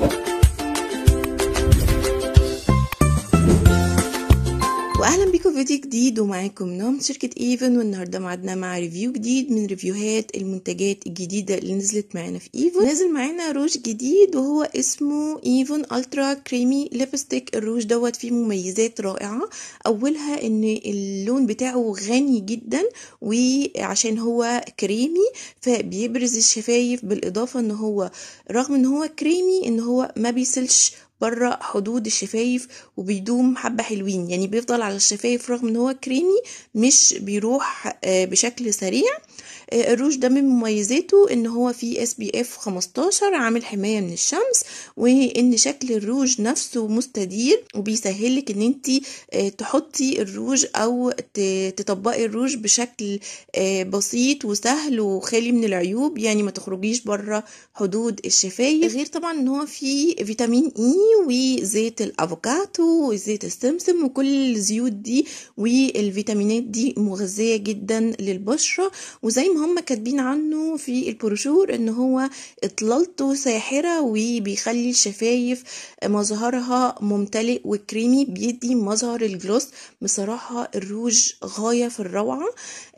Thank you. اهلا في فيديو جديد ومعاكم نوم شركة ايفن والنهاردة معدنا مع ريفيو جديد من ريفيوهات المنتجات الجديدة اللي نزلت معانا في ايفن نازل معانا روج جديد وهو اسمه ايفن الترا كريمي ليبستيك الروج دوت فيه مميزات رائعة اولها ان اللون بتاعه غني جدا وعشان هو كريمي فبيبرز الشفايف بالاضافة ان هو رغم ان هو كريمي ان هو ما بيسلش بره حدود الشفايف وبيدوم حبة حلوين يعني بيفضل على الشفايف رغم ان هو كريمي مش بيروح آه، بشكل سريع آه، الروج ده من مميزاته ان هو فيه اس بي اف 15 عامل حماية من الشمس وان شكل الروج نفسه مستدير وبيسهلك ان انت آه، تحطي الروج او تطبقي الروج بشكل بسيط وسهل وخالي من العيوب يعني ما تخرجيش بره حدود الشفايف غير طبعا ان هو فيه فيتامين اي e وزيت الافوكاتو وزيت السمسم وكل الزيوت دي والفيتامينات دي مغذيه جدا للبشره وزي ما هم كاتبين عنه في البروشور ان هو اطلالته ساحره وبيخلي الشفايف مظهرها ممتلئ وكريمي بيدي مظهر الجلوس بصراحه الروج غايه في الروعه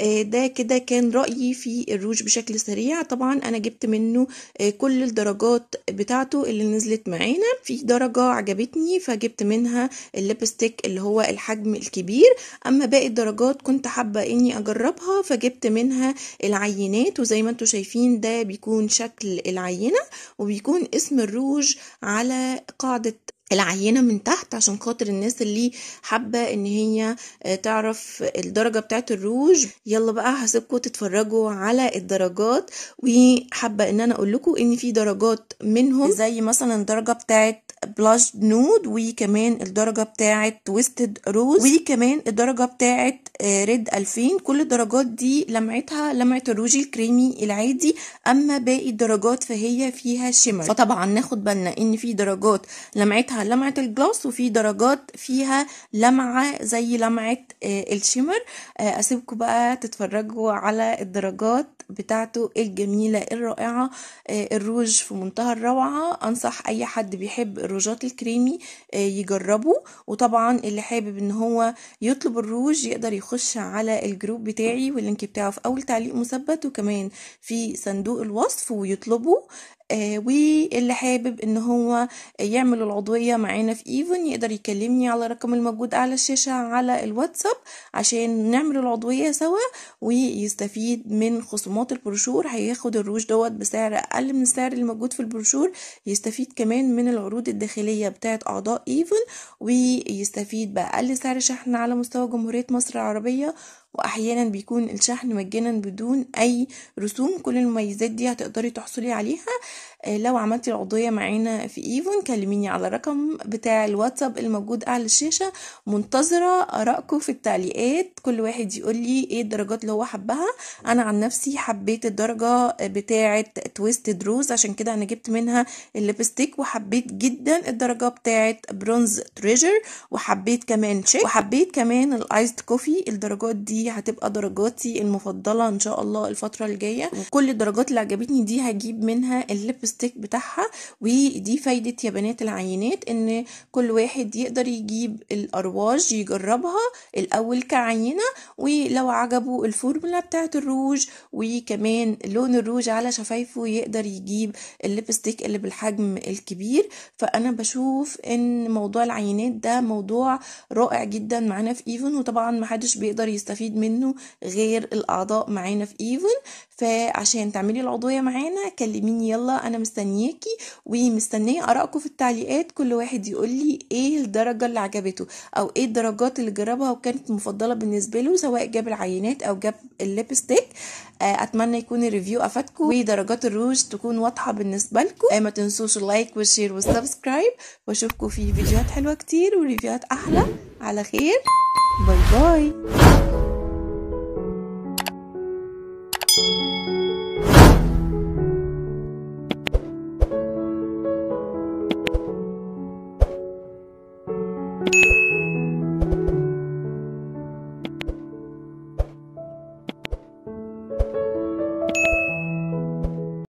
آه، ده كده كان رايي في الروج بشكل سريع طبعا انا جبت منه آه، كل الدرجات بتاعته اللي نزلت معانا في درجه الدرجة عجبتني فجبت منها الليبستيك اللي هو الحجم الكبير اما باقي الدرجات كنت حابة اني اجربها فجبت منها العينات وزي ما انتم شايفين ده بيكون شكل العينة وبيكون اسم الروج على قاعدة العينه من تحت عشان خاطر الناس اللي حابه ان هي آه، تعرف الدرجه بتاعت الروج يلا بقى هسيبكم تتفرجوا على الدرجات وحابه ان انا اقول لكم ان في درجات منهم زي مثلا درجة بتاعت بلاش نود وكمان الدرجة بتاعة تويستد روز وكمان الدرجة بتاعة ريد آه، 2000 كل الدرجات دي لمعتها لمعة الروج الكريمي العادي أما باقي الدرجات فهي فيها شمر فطبعا ناخد بالنا إن في درجات لمعتها لمعة الجلوس وفي درجات فيها لمعة زي لمعة آه، الشمر آه، أسيبكم بقى تتفرجوا على الدرجات بتاعته الجميلة الرائعة الروج في منتهى الروعة أنصح أي حد بيحب الروجات الكريمي آه، يجربه وطبعا اللي حابب ان هو يطلب الروج يقدر يخش على الجروب بتاعي واللينك بتاعه في اول تعليق مثبت وكمان في صندوق الوصف ويطلبه آه، واللي حابب ان هو يعمل العضوية معانا في ايفن يقدر يكلمني على الرقم الموجود على الشاشة على الواتساب عشان نعمل العضوية سوا ويستفيد من خصومات البروشور هياخد الروج دوت بسعر اقل من السعر الموجود في البروشور يستفيد كمان من العروض الداخلية بتاعت اعضاء ايفن ويستفيد باقل سعر شحن على مستوى جمهورية مصر العربية واحيانا بيكون الشحن مجانا بدون اي رسوم كل المميزات دي هتقدري تحصلي عليها آه، لو عملتي العضوية معانا في ايفون كلميني على الرقم بتاع الواتساب الموجود اعلى الشاشة منتظرة ارائكم في التعليقات كل واحد يقول لي ايه الدرجات اللي هو حبها انا عن نفسي حبيت الدرجة بتاعة تويست روز عشان كده انا جبت منها الليبستيك وحبيت جدا الدرجة بتاعة برونز تريجر وحبيت كمان شيك وحبيت كمان الايست كوفي الدرجات دي دي هتبقى درجاتي المفضله ان شاء الله الفتره الجايه كل الدرجات اللي عجبتني دي هجيب منها الليبستيك بتاعها ودي فايده يا بنات العينات ان كل واحد يقدر يجيب الارواج يجربها الاول كعينه ولو عجبه الفورمولا بتاعت الروج وكمان لون الروج على شفايفه يقدر يجيب الليبستيك اللي بالحجم الكبير فانا بشوف ان موضوع العينات ده موضوع رائع جدا معانا في ايفون وطبعا محدش بيقدر يستفيد نستفيد منه غير الاعضاء معانا في ايفون فعشان تعملي العضويه معانا كلميني يلا انا مستنياكي ومستنيه ارائكم في التعليقات كل واحد يقول لي ايه الدرجه اللي عجبته او ايه الدرجات اللي جربها وكانت مفضله بالنسبه له سواء جاب العينات او جاب الليبستيك آه، اتمنى يكون الريفيو افادكم ودرجات الروج تكون واضحه بالنسبه لكم آه، ما تنسوش اللايك والشير والسبسكرايب واشوفكم في فيديوهات حلوه كتير وريفيوهات احلى على خير باي باي Thank you.